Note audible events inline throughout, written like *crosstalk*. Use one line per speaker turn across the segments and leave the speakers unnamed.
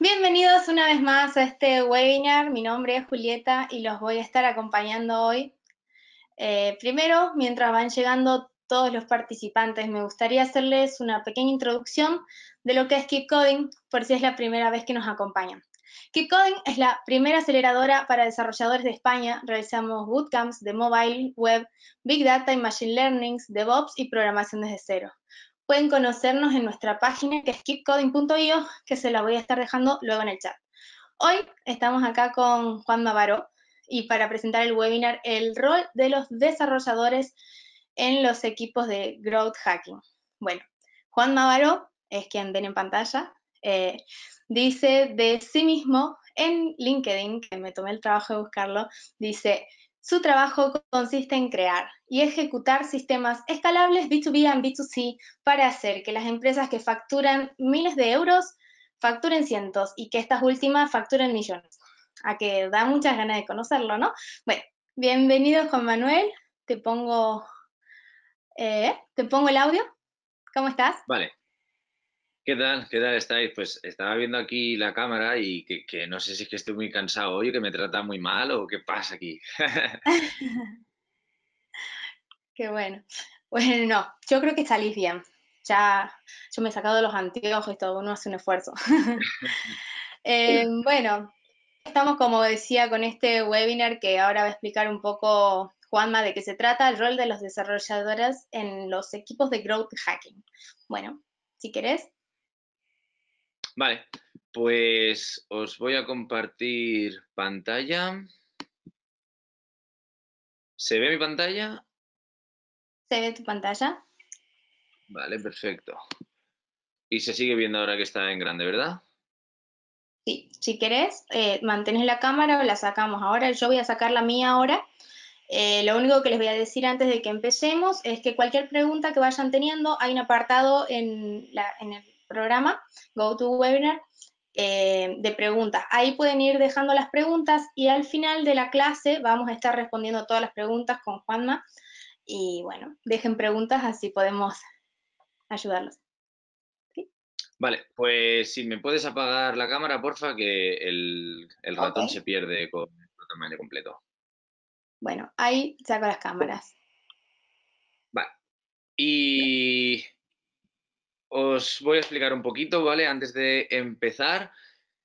Bienvenidos una vez más a este webinar. Mi nombre es Julieta y los voy a estar acompañando hoy. Eh, primero, mientras van llegando todos los participantes, me gustaría hacerles una pequeña introducción de lo que es Keep Coding, por si es la primera vez que nos acompañan. Keep Coding es la primera aceleradora para desarrolladores de España. Realizamos bootcamps de mobile, web, big data y machine learning, DevOps y programación desde cero pueden conocernos en nuestra página que es keepcoding.io, que se la voy a estar dejando luego en el chat. Hoy estamos acá con Juan Navarro, y para presentar el webinar El rol de los desarrolladores en los equipos de Growth Hacking. Bueno, Juan Navarro, es quien ven en pantalla, eh, dice de sí mismo en LinkedIn, que me tomé el trabajo de buscarlo, dice, su trabajo consiste en crear y ejecutar sistemas escalables B2B y B2C para hacer que las empresas que facturan miles de euros facturen cientos y que estas últimas facturen millones. A que da muchas ganas de conocerlo, ¿no? Bueno, bienvenido Juan Manuel, te pongo, eh, te pongo el audio. ¿Cómo estás?
Vale, ¿Qué tal? ¿Qué tal estáis? Pues estaba viendo aquí la cámara y que, no sé si es que estoy muy cansado hoy o que me trata muy mal o qué pasa aquí.
*laughs* qué bueno. Bueno, no, yo creo que salís bien. Ya, yo me he sacado los anteojos y todo, uno hace un esfuerzo. *laughs* Eh, bueno, estamos como decía con este webinar que ahora va a explicar un poco Juanma de qué se trata, el rol de los desarrolladores en los equipos de growth hacking. Bueno, si querés,
Vale, pues os voy a compartir pantalla. ¿Se ve mi pantalla?
¿Se ve tu pantalla?
Vale, perfecto. Y se sigue viendo ahora que está en grande, ¿verdad?
Sí, si querés, eh, la cámara o la sacamos ahora. Yo voy a sacar la mía ahora. Eh, lo único que les voy a decir antes de que empecemos es que cualquier pregunta que vayan teniendo, hay un apartado en, la, en el programa, GoToWebinar, eh, de preguntas. Ahí pueden ir dejando las preguntas y al final de la clase vamos a estar respondiendo todas las preguntas con Juanma. Y bueno, dejen preguntas así podemos ayudarlos.
Vale, pues si me puedes apagar la cámara, porfa, que el, ratón se pierde con el tamaño completo.
Bueno, ahí saco las cámaras.
Vale. Y... Os voy a explicar un poquito, ¿vale? Antes de empezar,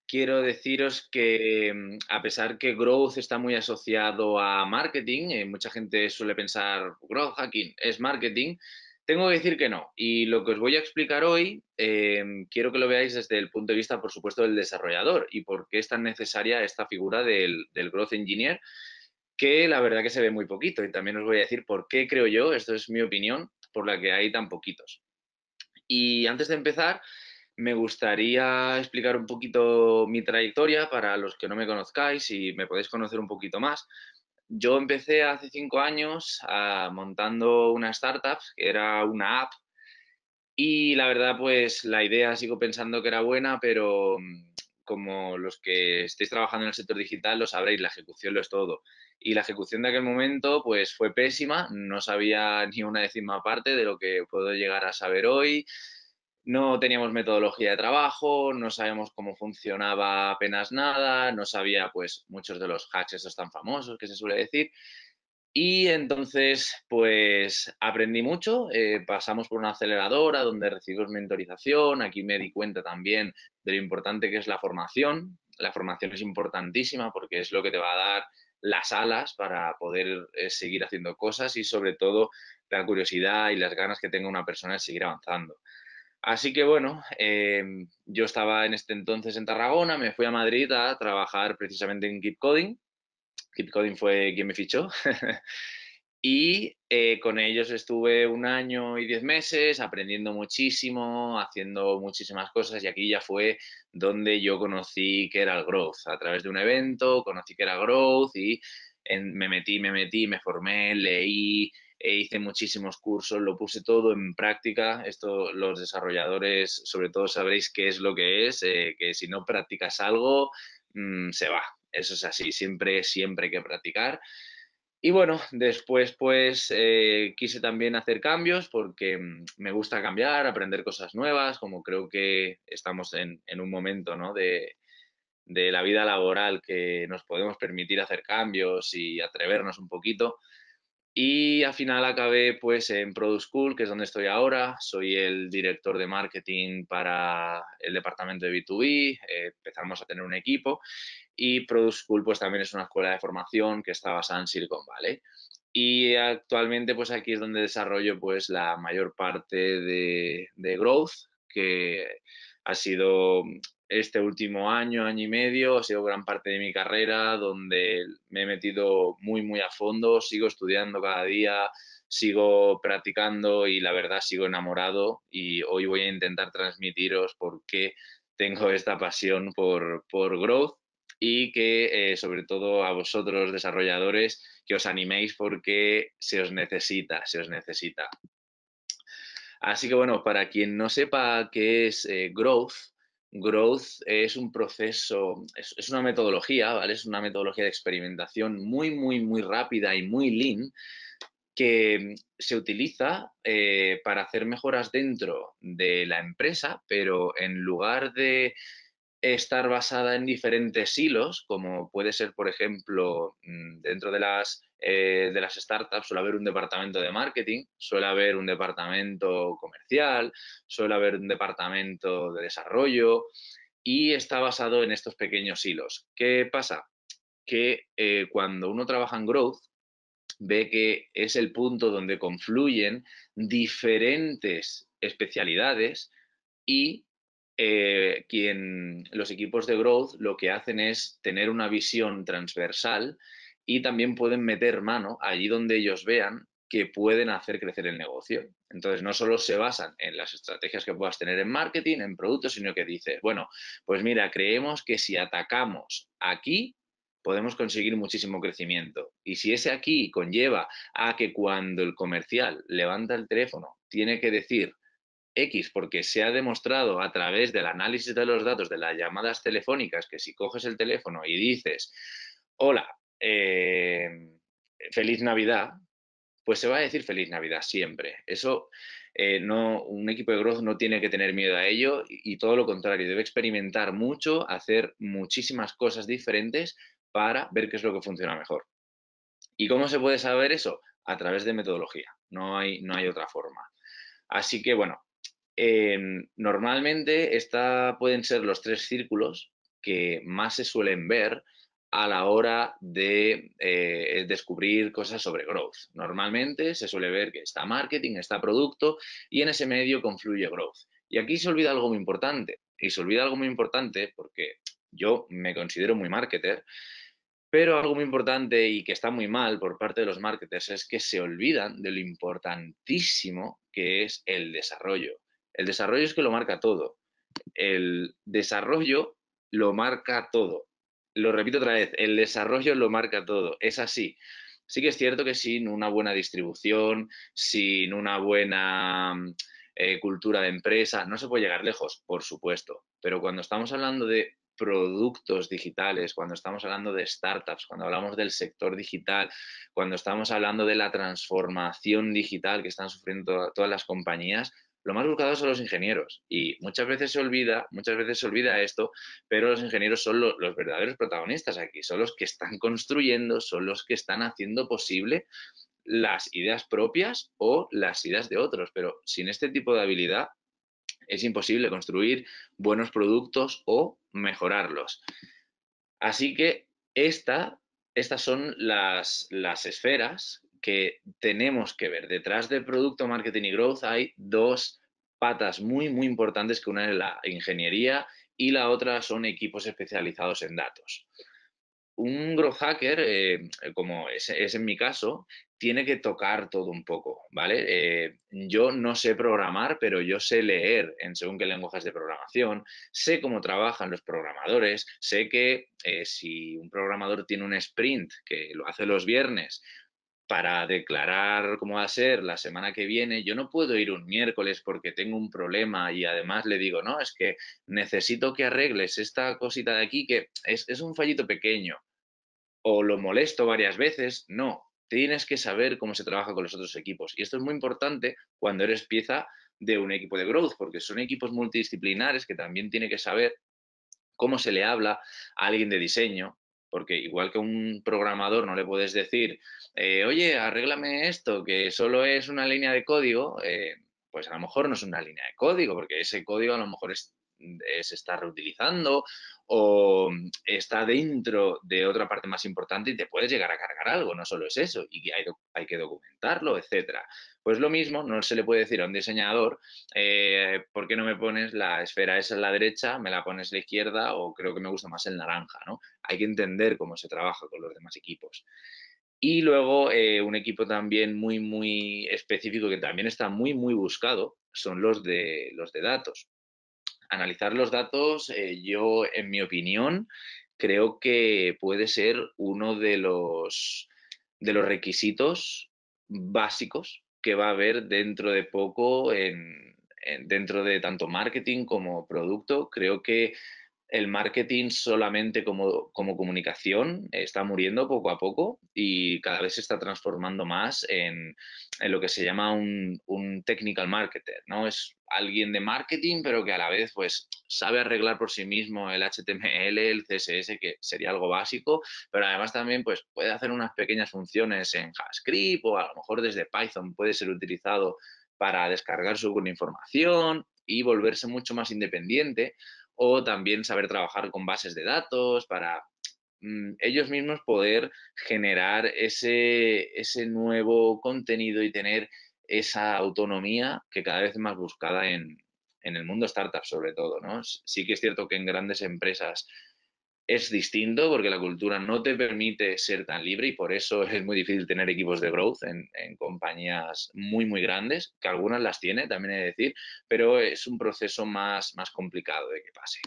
quiero deciros que mm, a pesar que growth está muy asociado a marketing, eh, mucha gente suele pensar, growth hacking es marketing, tengo que decir que no. Y lo que os voy a explicar hoy, em, quiero que lo veáis desde el punto de vista, por supuesto, del desarrollador y por qué es tan necesaria esta figura del, del growth engineer, que la verdad que se ve muy poquito. Y también os voy a decir por qué creo yo, esto es mi opinión, por la que hay tan poquitos. Y antes de empezar, me gustaría explicar un poquito mi trayectoria para los que no me conozcáis y me podéis conocer un poquito más. Yo empecé hace cinco años ah, montando una startup, que era una app, y la verdad, pues la idea sigo pensando que era buena, pero mm, como los que estéis trabajando en el sector digital lo sabréis, la ejecución lo es todo. Y la ejecución de aquel momento pues fue pésima, no sabía ni una décima parte de lo que puedo llegar a saber hoy, no teníamos metodología de trabajo, no sabíamos cómo funcionaba apenas nada, no sabía pues muchos de los hacks esos tan famosos que se suele decir y entonces, pues aprendí mucho, eh, pasamos por una aceleradora donde recibimos mentorización, aquí me di cuenta también de lo importante que es la formación, la formación es importantísima porque es lo que te va a dar las alas para poder eh, seguir haciendo cosas y sobre todo la curiosidad y las ganas que tenga una persona de seguir avanzando. Así que bueno, em, yo estaba en este entonces en Tarragona, me fui a Madrid a trabajar precisamente en Keep Coding Kip Coding fue quien me fichó. *laughs* y eh, con ellos estuve un año y diez meses aprendiendo muchísimo, haciendo muchísimas cosas y aquí ya fue donde yo conocí que era el growth. A través de un evento conocí que era growth y me metí, me metí, me formé, leí, e hice muchísimos cursos, lo puse todo en práctica. Esto los desarrolladores sobre todo sabréis qué es lo que es, eh, que si no practicas algo mm, se va, eso es así, siempre, siempre hay que practicar. Y bueno, después pues eh, quise también hacer cambios porque mm, me gusta cambiar, aprender cosas nuevas, como creo que estamos en, en un momento ¿no? de, de la vida laboral que nos podemos permitir hacer cambios y atrevernos un poquito. Y al final acabé pues en Product School, que es donde estoy ahora. Soy el director de marketing para el departamento de B2B. Eh, empezamos a tener un equipo. Y Product School pues también es una escuela de formación que está basada en Silicon Valley. Y actualmente pues aquí es donde desarrollo pues la mayor parte de, de growth, que ha sido este último año, año y medio, ha sido gran parte de mi carrera, donde me he metido muy, muy a fondo, sigo estudiando cada día, sigo practicando y la verdad sigo enamorado y hoy voy a intentar transmitiros por qué tengo esta pasión por, por growth y que eh, sobre todo a vosotros desarrolladores que os animéis porque se os necesita, se os necesita. Así que bueno, para quien no sepa qué es eh, growth, Growth es un proceso, es, una metodología, ¿vale? Es una metodología de experimentación muy, muy, muy rápida y muy lean que se utiliza eh, para hacer mejoras dentro de la empresa, pero en lugar de estar basada en diferentes hilos, como puede ser, por ejemplo, mm, dentro de las eh, de las startups suele haber un departamento de marketing, suele haber un departamento comercial, suele haber un departamento de desarrollo y está basado en estos pequeños hilos. ¿Qué pasa? Que eh, cuando uno trabaja en growth, ve que es el punto donde confluyen diferentes especialidades y eh, quien, los equipos de growth lo que hacen es tener una visión transversal y también pueden meter mano allí donde ellos vean que pueden hacer crecer el negocio. Entonces, no solo se basan en las estrategias que puedas tener en marketing, en productos, sino que dices, bueno, pues mira, creemos que si atacamos aquí, podemos conseguir muchísimo crecimiento. Y si ese aquí conlleva a que cuando el comercial levanta el teléfono, tiene que decir X, porque se ha demostrado a través del análisis de los datos de las llamadas telefónicas que si coges el teléfono y dices, hola, Em, feliz Navidad, pues se va a decir feliz Navidad siempre. Eso eh, no, un equipo de growth no tiene que tener miedo a ello y, todo lo contrario, debe experimentar mucho, hacer muchísimas cosas diferentes para ver qué es lo que funciona mejor. ¿Y cómo se puede saber eso? A través de metodología, no hay, no hay otra forma. Así que bueno, em, normalmente esta pueden ser los tres círculos que más se suelen ver a la hora de eh, eh, descubrir cosas sobre growth. Normalmente se suele ver que está marketing, está producto y en ese medio confluye growth. Y aquí se olvida algo muy importante. Y se olvida algo muy importante porque yo me considero muy marketer, pero algo muy importante y que está muy mal por parte de los marketers es que se olvidan de lo importantísimo que es el desarrollo. El desarrollo es que lo marca todo. El desarrollo lo marca todo lo repito otra vez, el desarrollo lo marca todo, es así. Sí que es cierto que sin una buena distribución, sin una buena eh, cultura de empresa, no se puede llegar lejos, por supuesto. Pero cuando estamos hablando de productos digitales, cuando estamos hablando de startups, cuando hablamos del sector digital, cuando estamos hablando de la transformación digital que están sufriendo todas las compañías, lo más buscado son los ingenieros y muchas veces se olvida, muchas veces se olvida esto, pero los ingenieros son los verdaderos protagonistas aquí, son los que están construyendo, son los que están haciendo posible las ideas propias o las ideas de otros, pero sin este tipo de habilidad es imposible construir buenos productos o mejorarlos. Así que estas son las, las esferas que tenemos que ver. Detrás del producto, marketing y growth hay dos patas muy, muy importantes, que una es la ingeniería y la otra son equipos especializados en datos. Un growth hacker, eh, como es, en mi caso, tiene que tocar todo un poco, ¿vale? Eh, yo no sé programar, pero yo sé leer en según qué lenguajes de programación, sé cómo trabajan los programadores, sé que eh, si un programador tiene un sprint que lo hace los viernes, para declarar cómo va a ser la semana que viene, yo no puedo ir un miércoles porque tengo un problema y además le digo, no, es que necesito que arregles esta cosita de aquí que es, un fallito pequeño o lo molesto varias veces, no, tienes que saber cómo se trabaja con los otros equipos. Y esto es muy importante cuando eres pieza de un equipo de growth, porque son equipos multidisciplinares que también tiene que saber cómo se le habla a alguien de diseño, porque igual que un programador no le puedes decir, eh, oye, arréglame esto, que solo es una línea de código, eh, pues a lo mejor no es una línea de código, porque ese código a lo mejor es, se está reutilizando o está dentro de otra parte más importante y te puedes llegar a cargar algo, no solo es eso, y hay, que documentarlo, etcétera. Pues lo mismo, no se le puede decir a un diseñador, eh, ¿por qué no me pones la esfera esa en la derecha, me la pones a la izquierda o creo que me gusta más el naranja? ¿no? Hay que entender cómo se trabaja con los demás equipos. Y luego eh, un equipo también muy, muy específico que también está muy, muy buscado son los de, los de datos analizar los datos, eh, yo, en mi opinión, creo que puede ser uno de los, de los requisitos básicos que va a haber dentro de poco dentro de tanto marketing como producto. Creo que el marketing solamente como, comunicación eh, está muriendo poco a poco y cada vez se está transformando más en, lo que se llama un, technical marketer, ¿no? Es alguien de marketing, pero que a la vez pues, sabe arreglar por sí mismo el HTML, el CSS, que sería algo básico, pero además también pues, puede hacer unas pequeñas funciones en JavaScript o a lo mejor desde Python puede ser utilizado para descargar su información y volverse mucho más independiente o también saber trabajar con bases de datos para mm, ellos mismos poder generar ese, ese nuevo contenido y tener esa autonomía que cada vez es más buscada en, el mundo startup sobre todo, ¿no? Sí que es cierto que en grandes empresas es distinto porque la cultura no te permite ser tan libre y por eso es muy difícil tener equipos de growth en, compañías muy, muy grandes, que algunas las tiene, también he de decir, pero es un proceso más, más complicado de que pase.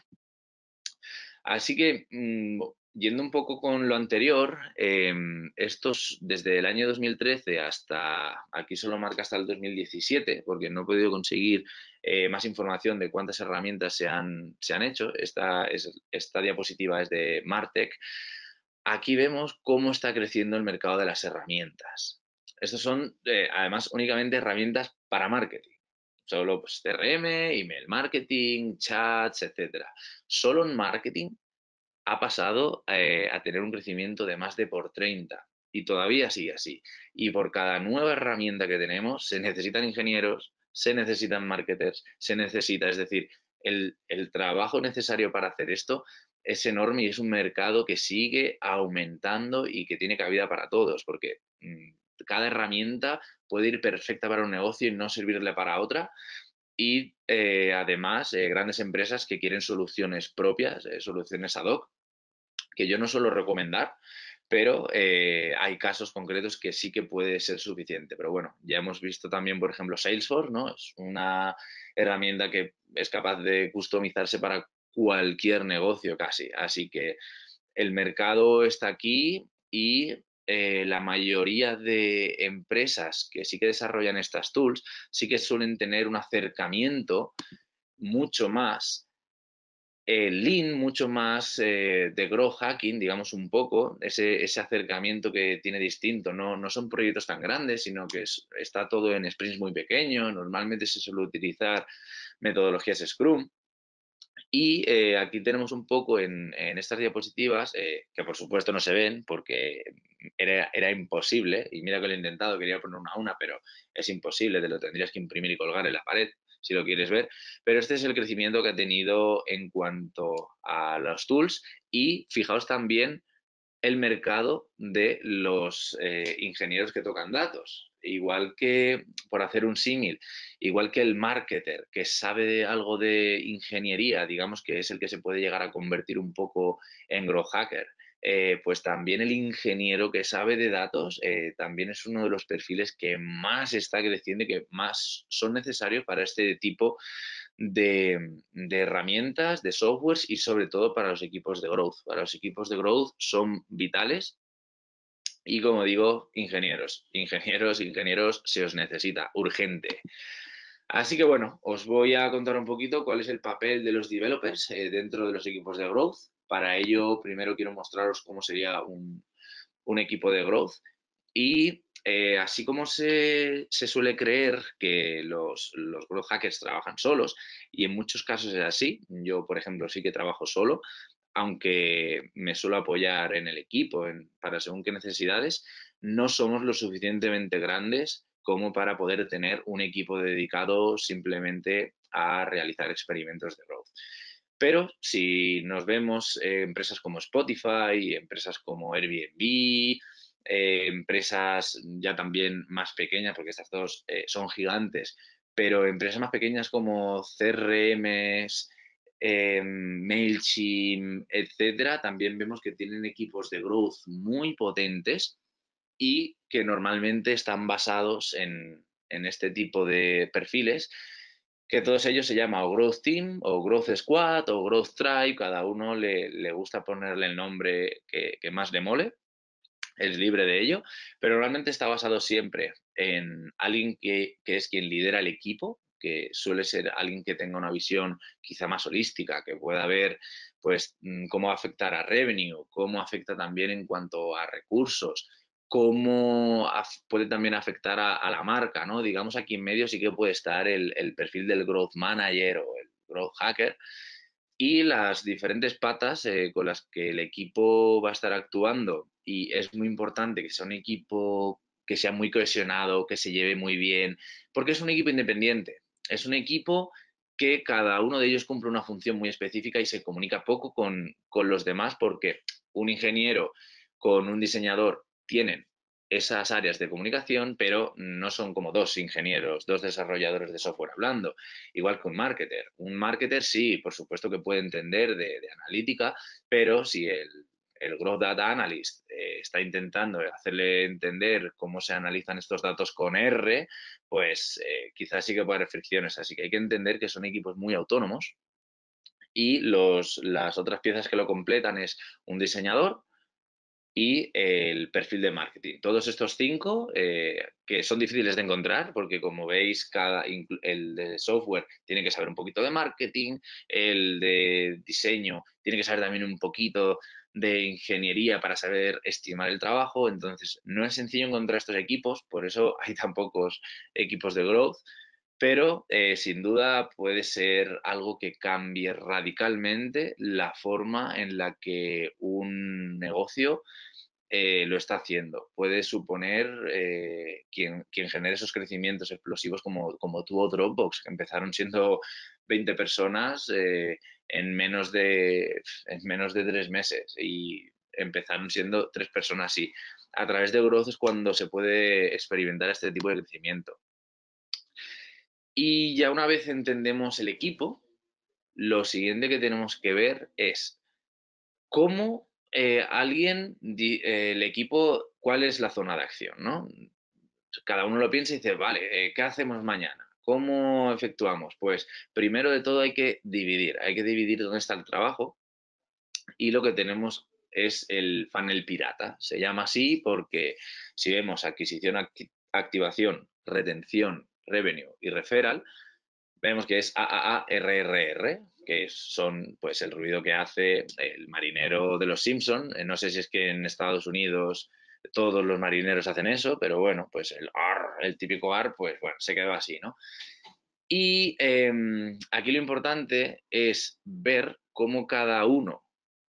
Así que, mm, yendo un poco con lo anterior, em, estos desde el año 2013 hasta, aquí solo marca hasta el 2017, porque no he podido conseguir eh, más información de cuántas herramientas se han, se han hecho. Esta, esta diapositiva es de Martech. Aquí vemos cómo está creciendo el mercado de las herramientas. Estas son, eh, además, únicamente herramientas para marketing. Solo pues, CRM, email marketing, chats, etc. Solo en marketing ha pasado eh, a tener un crecimiento de más de por 30 y todavía sigue así. Y por cada nueva herramienta que tenemos se necesitan ingenieros, se necesitan marketers, se necesita, es decir, el, trabajo necesario para hacer esto es enorme y es un mercado que sigue aumentando y que tiene cabida para todos, porque mm, cada herramienta puede ir perfecta para un negocio y no servirle para otra. Y eh, además, eh, grandes empresas que quieren soluciones propias, eh, soluciones ad hoc, que yo no suelo recomendar, pero eh, hay casos concretos que sí que puede ser suficiente. Pero bueno, ya hemos visto también, por ejemplo, Salesforce, ¿no? Es una herramienta que es capaz de customizarse para cualquier negocio casi. Así que el mercado está aquí y eh, la mayoría de empresas que sí que desarrollan estas tools sí que suelen tener un acercamiento mucho más el eh, lean, mucho más eh, de grow hacking, digamos un poco, ese, acercamiento que tiene distinto. No, son proyectos tan grandes, sino que está todo en sprints muy pequeños. Normalmente se suele utilizar metodologías Scrum. Y eh, aquí tenemos un poco en, estas diapositivas, que por supuesto no se ven porque era, imposible, y mira que lo he intentado, quería poner una una, pero es imposible, te lo tendrías que imprimir y colgar en la pared si lo quieres ver, pero este es el crecimiento que ha tenido en cuanto a los tools y fijaos también el mercado de los eh, ingenieros que tocan datos. Igual que, por hacer un símil, igual que el marketer que sabe algo de ingeniería, digamos que es el que se puede llegar a convertir un poco en grow hacker eh, pues también el ingeniero que sabe de datos eh, también es uno de los perfiles que más está creciendo y que más son necesarios para este tipo de, herramientas, de softwares y sobre todo para los equipos de growth. Para los equipos de growth son vitales y como digo, ingenieros, ingenieros, ingenieros, se os necesita, urgente. Así que bueno, os voy a contar un poquito cuál es el papel de los developers eh, dentro de los equipos de growth para ello, primero quiero mostraros cómo sería un, equipo de growth y eh, así como se, suele creer que los, growth hackers trabajan solos, y en muchos casos es así, yo por ejemplo sí que trabajo solo, aunque me suelo apoyar en el equipo para según qué necesidades, no somos lo suficientemente grandes como para poder tener un equipo dedicado simplemente a realizar experimentos de growth. Pero si nos vemos eh, empresas como Spotify, empresas como Airbnb, eh, empresas ya también más pequeñas, porque estas dos eh, son gigantes, pero empresas más pequeñas como CRMs, MailChimp, etcétera, también vemos que tienen equipos de growth muy potentes y que normalmente están basados en este tipo de perfiles que todos ellos se llama o Growth Team o Growth Squad o Growth Tribe, cada uno le, gusta ponerle el nombre que, más le mole, es libre de ello, pero realmente está basado siempre en alguien que, es quien lidera el equipo, que suele ser alguien que tenga una visión quizá más holística, que pueda ver pues mm, cómo afectar a revenue, cómo afecta también en cuanto a recursos, cómo puede también afectar a, la marca, ¿no? Digamos, aquí en medio sí que puede estar el, perfil del growth manager o el growth hacker y las diferentes patas eh, con las que el equipo va a estar actuando. Y es muy importante que sea un equipo que sea muy cohesionado, que se lleve muy bien, porque es un equipo independiente. Es un equipo que cada uno de ellos cumple una función muy específica y se comunica poco con, con los demás porque un ingeniero con un diseñador tienen esas áreas de comunicación, pero no son como dos ingenieros, dos desarrolladores de software hablando, igual que un marketer. Un marketer sí, por supuesto que puede entender de, analítica, pero si el, Growth Data Analyst eh, está intentando hacerle entender cómo se analizan estos datos con R, pues eh, quizás sí que puede haber fricciones. Así que hay que entender que son equipos muy autónomos y los, las otras piezas que lo completan es un diseñador, y el perfil de marketing. Todos estos cinco, eh, que son difíciles de encontrar, porque como veis, cada, el de software tiene que saber un poquito de marketing, el de diseño tiene que saber también un poquito de ingeniería para saber estimar el trabajo, entonces no es sencillo encontrar estos equipos, por eso hay tan pocos equipos de growth, pero eh, sin duda puede ser algo que cambie radicalmente la forma en la que un negocio eh, lo está haciendo. Puede suponer eh, quien, genere esos crecimientos explosivos como, como tú Dropbox, que empezaron siendo 20 personas en, menos de, en menos de tres meses y empezaron siendo tres personas y a través de Growth es cuando se puede experimentar este tipo de crecimiento. Y ya una vez entendemos el equipo, lo siguiente que tenemos que ver es cómo eh, alguien, eh, el equipo, cuál es la zona de acción, ¿no? Cada uno lo piensa y dice, vale, eh, ¿qué hacemos mañana? ¿Cómo efectuamos? Pues primero de todo hay que dividir, hay que dividir dónde está el trabajo y lo que tenemos es el panel pirata. Se llama así porque si vemos adquisición, activación, retención Revenue y Referral, vemos que es A-A-A-R-R-R... que son pues el ruido que hace el marinero de los Simpson. Eh, no sé si es que en Estados Unidos todos los marineros hacen eso, pero bueno, pues el AR, el típico AR, pues bueno, se quedó así, ¿no? Y em, aquí lo importante es ver cómo cada uno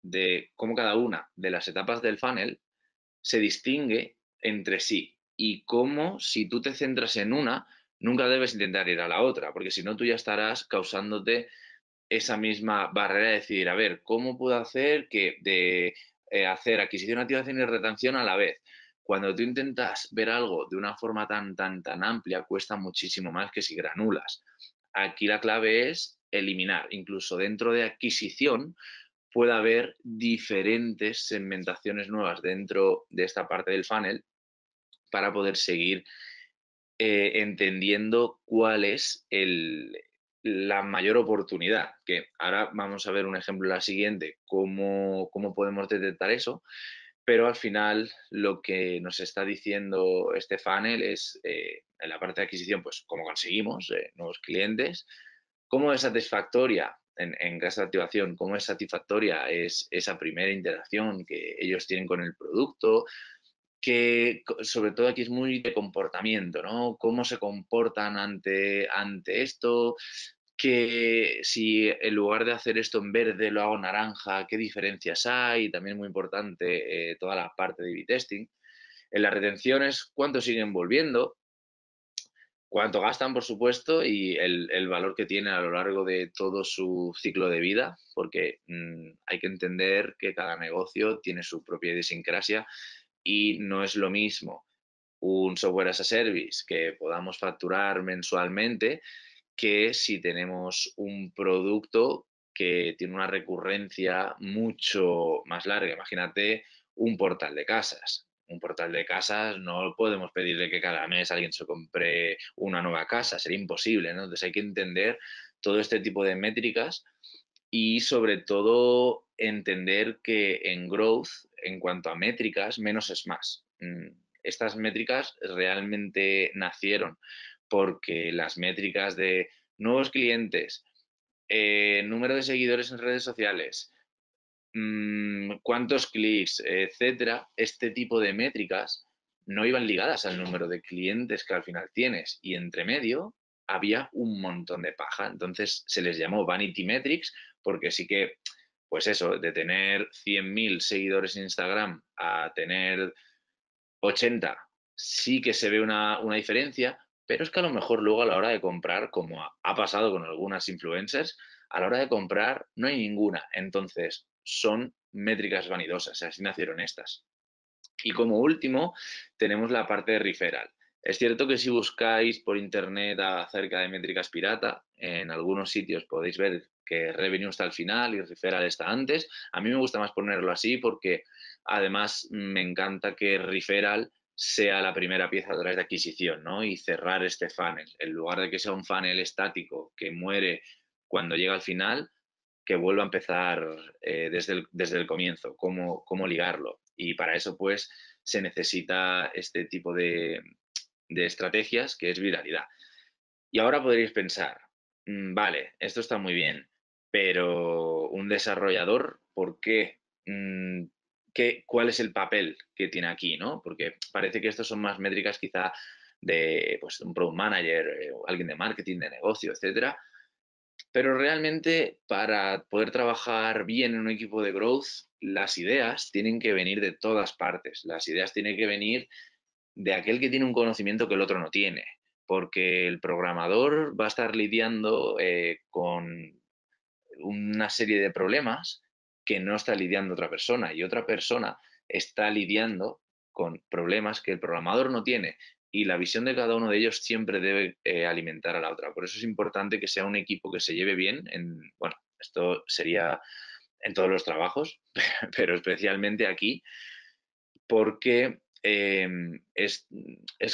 de cómo cada una de las etapas del funnel se distingue entre sí y cómo si tú te centras en una, nunca debes intentar ir a la otra, porque si no tú ya estarás causándote esa misma barrera de decidir, a ver, ¿cómo puedo hacer que de eh, hacer adquisición, activación y retención a la vez? Cuando tú intentas ver algo de una forma tan, tan, tan amplia, cuesta muchísimo más que si granulas. Aquí la clave es eliminar. Incluso dentro de adquisición puede haber diferentes segmentaciones nuevas dentro de esta parte del funnel para poder seguir eh, entendiendo cuál es la mayor oportunidad. Que ahora vamos a ver un ejemplo en la siguiente, cómo, podemos detectar eso. Pero al final lo que nos está diciendo este funnel es, eh, en la parte de adquisición, pues cómo conseguimos eh, nuevos clientes, cómo es satisfactoria en, en, de activación, cómo es satisfactoria esa primera interacción que ellos tienen con el producto, que sobre todo aquí es muy de comportamiento, ¿no? Cómo se comportan ante, ante esto, que si en lugar de hacer esto en verde lo hago naranja, qué diferencias hay, también muy importante eh, toda la parte de B-testing. En las retenciones, cuánto siguen volviendo, cuánto gastan, por supuesto, y el, valor que tiene a lo largo de todo su ciclo de vida, porque mm, hay que entender que cada negocio tiene su propia idiosincrasia y no es lo mismo un software as a service que podamos facturar mensualmente que si tenemos un producto que tiene una recurrencia mucho más larga. Imagínate un portal de casas. Un portal de casas no podemos pedirle que cada mes alguien se compre una nueva casa, sería imposible, ¿no? Entonces hay que entender todo este tipo de métricas y sobre todo entender que en growth en cuanto a métricas, menos es más. Mm, estas métricas realmente nacieron porque las métricas de nuevos clientes, eh, número de seguidores en redes sociales, mm, cuántos clics, etcétera, este tipo de métricas no iban ligadas al número de clientes que al final tienes y entre medio había un montón de paja. Entonces se les llamó vanity metrics porque sí que pues eso, de tener 100.000 seguidores en Instagram a tener 80, sí que se ve una, diferencia, pero es que a lo mejor luego a la hora de comprar, como ha, pasado con algunas influencers, a la hora de comprar no hay ninguna. Entonces, son métricas vanidosas, así nacieron estas. Y como último, tenemos la parte de referral. Es cierto que si buscáis por internet acerca de métricas pirata, en algunos sitios podéis ver que Revenue está al final y Referral está antes. A mí me gusta más ponerlo así porque además me encanta que Referral sea la primera pieza a través de adquisición, ¿no? Y cerrar este funnel. En lugar de que sea un funnel estático que muere cuando llega al final, que vuelva a empezar eh, desde, el, comienzo, cómo, ligarlo. Y para eso, pues, se necesita este tipo de, de estrategias que es viralidad. Y ahora podréis pensar, mm, vale, esto está muy bien, pero un desarrollador, ¿por qué? Mm, qué? ¿Cuál es el papel que tiene aquí? ¿no? Porque parece que estas son más métricas quizá de pues, un product manager, eh, alguien de marketing, de negocio, etcétera. Pero realmente para poder trabajar bien en un equipo de growth, las ideas tienen que venir de todas partes. Las ideas tienen que venir de aquel que tiene un conocimiento que el otro no tiene, porque el programador va a estar lidiando eh, con una serie de problemas que no está lidiando otra persona y otra persona está lidiando con problemas que el programador no tiene y la visión de cada uno de ellos siempre debe eh, alimentar a la otra. Por eso es importante que sea un equipo que se lleve bien. En, bueno, esto sería en todos los trabajos, *laughs* pero especialmente aquí, porque em, es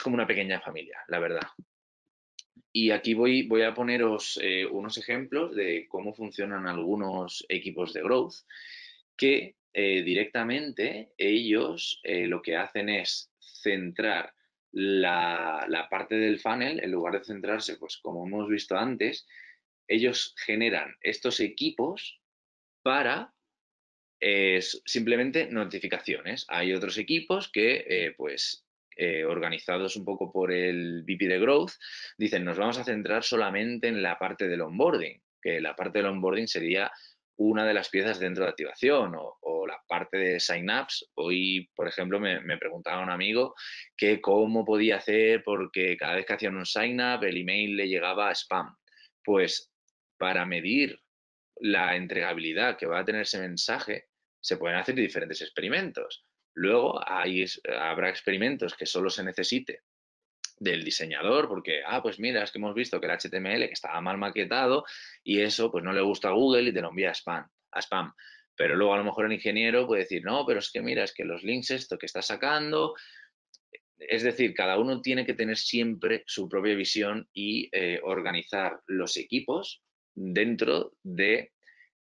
como una pequeña familia, la verdad. Y aquí voy, voy a poneros eh, unos ejemplos de cómo funcionan algunos equipos de growth que eh, directamente ellos eh, lo que hacen es centrar la, la, parte del funnel en lugar de centrarse, pues como hemos visto antes, ellos generan estos equipos para simplemente notificaciones. Hay otros equipos que pues eh, organizados un poco por el VP de Growth, dicen, nos vamos a centrar solamente en la parte del onboarding, que la parte del onboarding sería una de las piezas dentro de activación o, la parte de sign-ups. Hoy, por ejemplo, me, preguntaba un amigo que cómo podía hacer porque cada vez que hacían un sign-up el email le llegaba a spam. Pues para medir la entregabilidad que va a tener ese mensaje, se pueden hacer diferentes experimentos. Luego eh, habrá experimentos que solo se necesite del diseñador, porque, ah, pues mira, es que hemos visto que el HTML estaba mal maquetado y eso pues no le gusta a Google y te lo envía a spam. A spam. Pero luego a lo mejor el ingeniero puede decir, no, pero es que mira, es que los links esto que está sacando... Es decir, cada uno tiene que tener siempre su propia visión y eh, organizar los equipos dentro de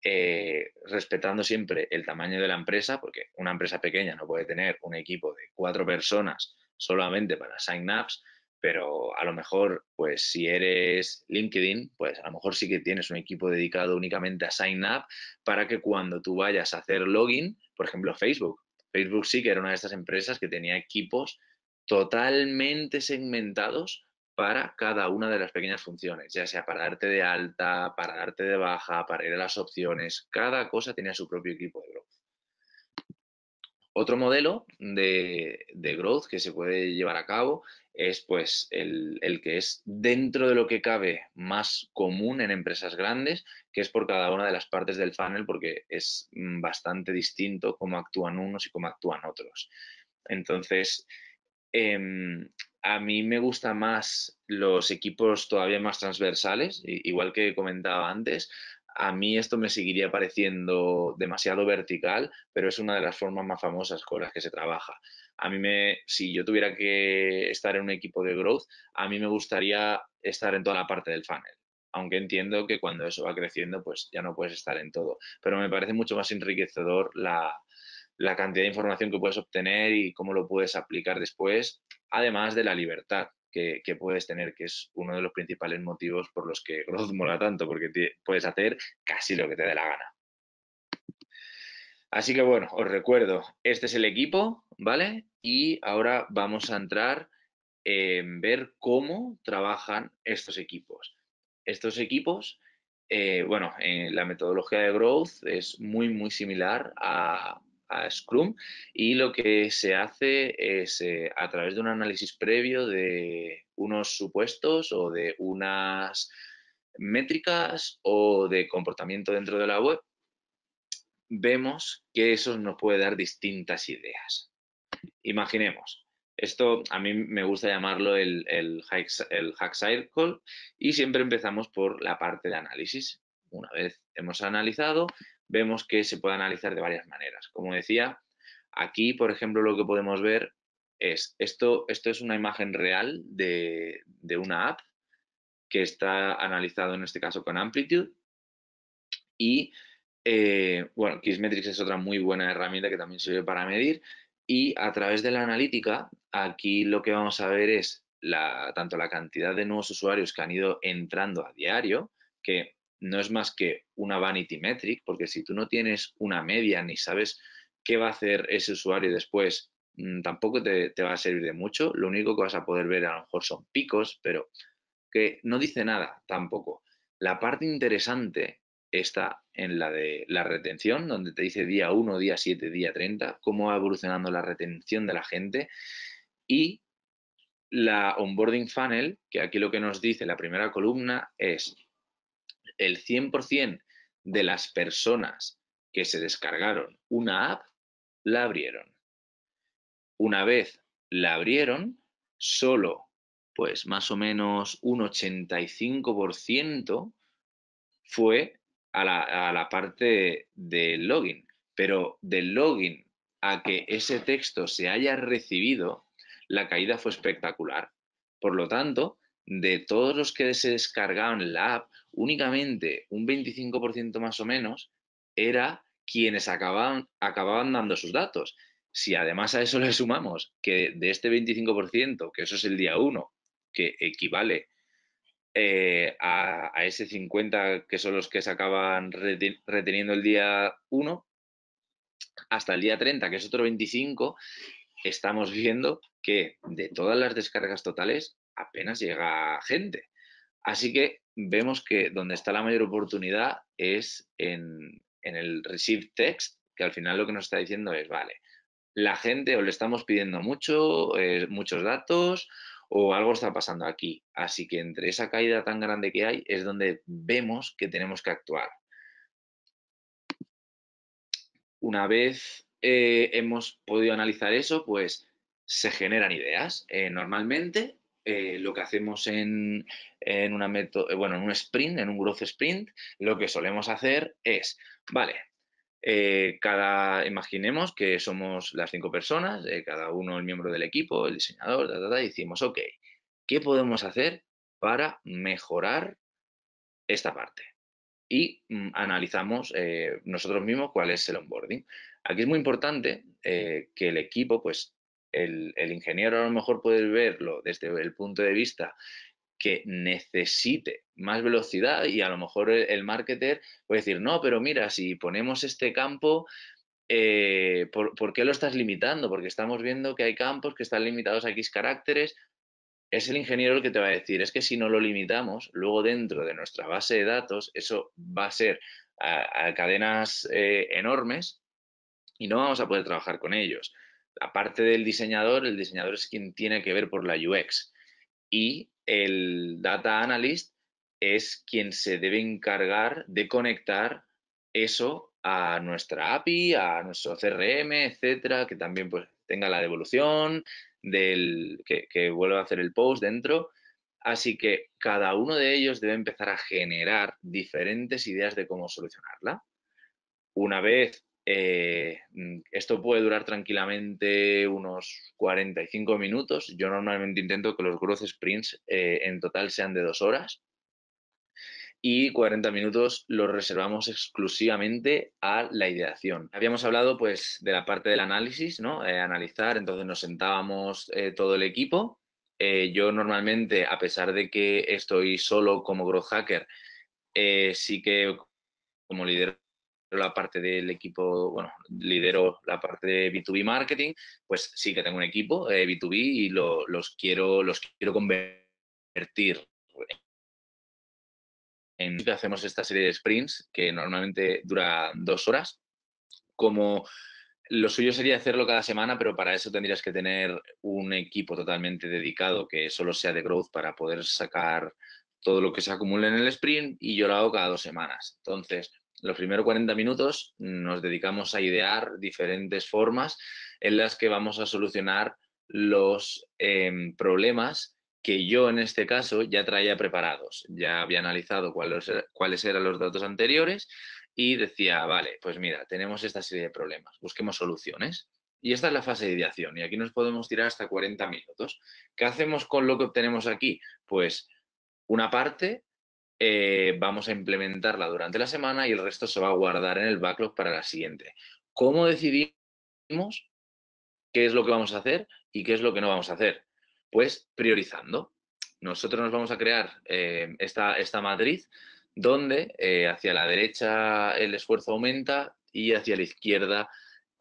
eh, respetando siempre el tamaño de la empresa, porque una empresa pequeña no puede tener un equipo de cuatro personas solamente para sign-ups, pero a lo mejor, pues si eres LinkedIn, pues a lo mejor sí que tienes un equipo dedicado únicamente a sign-up para que cuando tú vayas a hacer login, por ejemplo, Facebook. Facebook sí que era una de estas empresas que tenía equipos totalmente segmentados para cada una de las pequeñas funciones, ya sea para darte de alta, para darte de baja, para ir a las opciones, cada cosa tenía su propio equipo de growth. Otro modelo de, growth que se puede llevar a cabo es pues el, que es dentro de lo que cabe más común en empresas grandes, que es por cada una de las partes del funnel porque es mm, bastante distinto cómo actúan unos y cómo actúan otros. Entonces, em, a mí me gustan más los equipos todavía más transversales, igual que comentaba antes. A mí esto me seguiría pareciendo demasiado vertical, pero es una de las formas más famosas con las que se trabaja. A mí me, si yo tuviera que estar en un equipo de growth, a mí me gustaría estar en toda la parte del funnel aunque entiendo que cuando eso va creciendo, pues ya no puedes estar en todo. Pero me parece mucho más enriquecedor la, la cantidad de información que puedes obtener y cómo lo puedes aplicar después, además de la libertad que, puedes tener, que es uno de los principales motivos por los que *laughs* Growth mola tanto, porque puedes hacer casi lo que te dé la gana. Así que bueno, os recuerdo, este es el equipo, ¿vale? Y ahora vamos a entrar en ver cómo trabajan estos equipos. Estos equipos, eh, bueno, eh, la metodología de Growth es muy, muy similar a, a Scrum y lo que se hace es eh, a través de un análisis previo de unos supuestos o de unas métricas o de comportamiento dentro de la web, vemos que eso nos puede dar distintas ideas. Imaginemos, esto a mí me gusta llamarlo el, el, hack circle y siempre empezamos por la parte de análisis. Una vez hemos analizado, vemos que se puede analizar de varias maneras. Como decía, aquí, por ejemplo, lo que podemos ver es, esto, esto es una imagen real de, una app que está analizado en este caso con Amplitude y eh, bueno, Kissmetrics es otra muy buena herramienta que también sirve para medir y a través de la analítica, aquí lo que vamos a ver es la, tanto la cantidad de nuevos usuarios que han ido entrando a diario, que no es más que una vanity metric, porque si tú no tienes una media ni sabes qué va a hacer ese usuario después, mm, tampoco te, va a servir de mucho. Lo único que vas a poder ver a lo mejor son picos, pero que no dice nada tampoco. La parte interesante está en la de la retención, donde te dice día 1, día 7, día 30, cómo va evolucionando la retención de la gente y la onboarding funnel, que aquí lo que nos dice la primera columna es el 100% de las personas que se descargaron una app la abrieron. Una vez la abrieron, solo pues más o menos un 85% fue a la, a la parte del login. Pero del login a que ese texto se haya recibido, la caída fue espectacular. Por lo tanto, de todos los que se descargaban la app, únicamente un 25% más o menos era quienes acababan, acababan dando sus datos. Si además a eso le sumamos que de este 25%, que eso es el día 1, que equivale eh, a, a, ese 50 que son los que se acaban reteniendo el día 1, hasta el día 30, que es otro 25, estamos viendo que de todas las descargas totales, apenas llega gente. Así que vemos que donde está la mayor oportunidad es en, el receive text, que al final lo que nos está diciendo es, vale, la gente o le estamos pidiendo mucho, eh, muchos datos o algo está pasando aquí. Así que entre esa caída tan grande que hay es donde vemos que tenemos que actuar. Una vez eh, hemos podido analizar eso, pues se generan ideas. Eh, normalmente eh, lo que hacemos en, una eh, bueno, en un sprint, en un growth sprint, lo que solemos hacer es, vale, eh, cada, imaginemos que somos las cinco personas, cada uno el miembro del equipo, el diseñador, y decimos, ok, ¿qué podemos hacer para mejorar esta parte? Y mm, analizamos nosotros mismos cuál es el onboarding. Aquí es muy importante que el equipo pues el, ingeniero a lo mejor puede verlo desde el punto de vista que necesite más velocidad y a lo mejor el, marketer puede decir, no, pero mira, si ponemos este campo, eh, ¿por, qué lo estás limitando? Porque estamos viendo que hay campos que están limitados a X caracteres. Es el ingeniero el que te va a decir, es que si no lo limitamos, luego dentro de nuestra base de datos, eso va a ser a, cadenas eh, enormes y no vamos a poder trabajar con ellos aparte del diseñador, el diseñador es quien tiene que ver por la UX y el data analyst es quien se debe encargar de conectar eso a nuestra API, a nuestro CRM, etcétera, que también pues, tenga la devolución, del, que, que vuelva a hacer el post dentro. Así que cada uno de ellos debe empezar a generar diferentes ideas de cómo solucionarla. Una vez eh, mm, esto puede durar tranquilamente unos 45 minutos. Yo normalmente intento que los growth sprints eh, en total sean de dos horas y 40 minutos los reservamos exclusivamente a la ideación. Habíamos hablado pues de la parte del análisis, eh, analizar, entonces nos sentábamos todo el equipo. yo normalmente, a pesar de que estoy solo como growth hacker, sí que como líder la parte del equipo, bueno, lidero la parte de B2B marketing, pues sí que tengo un equipo B2B eh, y los, quiero, los quiero convertir en hacemos esta serie de sprints que normalmente dura dos horas. Como lo suyo sería hacerlo cada semana, pero para eso tendrías que tener un equipo totalmente dedicado que solo sea de growth para poder sacar todo lo que se acumula en el sprint y yo lo hago cada dos semanas. Entonces, los primeros 40 minutos nos dedicamos a idear diferentes formas en las que vamos a solucionar los em, problemas que yo en este caso ya traía preparados. Ya había analizado cuáles, cuáles eran los datos anteriores y decía, vale, pues mira, tenemos esta serie de problemas, busquemos soluciones. Y esta es la fase de ideación y aquí nos podemos tirar hasta 40 minutos. ¿Qué hacemos con lo que obtenemos aquí? Pues una parte eh, vamos a implementarla durante la semana y el resto se va a guardar en el backlog para la siguiente. ¿Cómo decidimos qué es lo que vamos a hacer y qué es lo que no vamos a hacer? Pues priorizando. Nosotros nos vamos a crear eh, esta, esta, matriz donde eh, hacia la derecha el esfuerzo aumenta y hacia la izquierda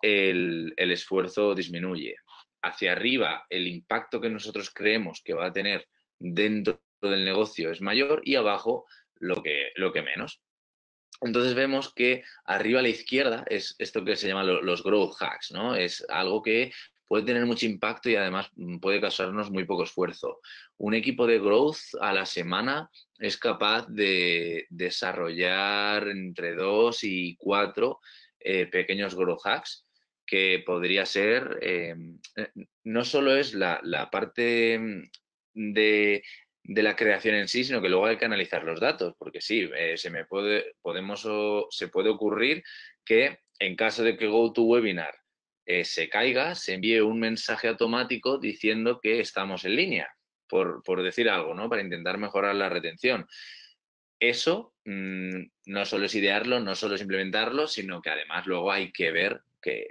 el, el esfuerzo disminuye. Hacia arriba el impacto que nosotros creemos que va a tener dentro del negocio es mayor y abajo lo que, lo que menos. Entonces vemos que arriba a la izquierda es esto que se llama los growth hacks, ¿no? Es algo que puede tener mucho impacto y además mm, puede causarnos muy poco esfuerzo. Un equipo de growth a la semana es capaz de desarrollar entre dos y cuatro eh, pequeños growth hacks que podría ser, eh, eh, no solo es la, la parte mm, de de la creación en sí, sino que luego hay que analizar los datos, porque sí, eh, se me puede, podemos, se puede ocurrir que en caso de que GoToWebinar webinar eh, se caiga, se envíe un mensaje automático diciendo que estamos en línea, por, decir algo, ¿no? Para intentar mejorar la retención. Eso mm, no solo es idearlo, no solo es implementarlo, sino que además luego hay que ver que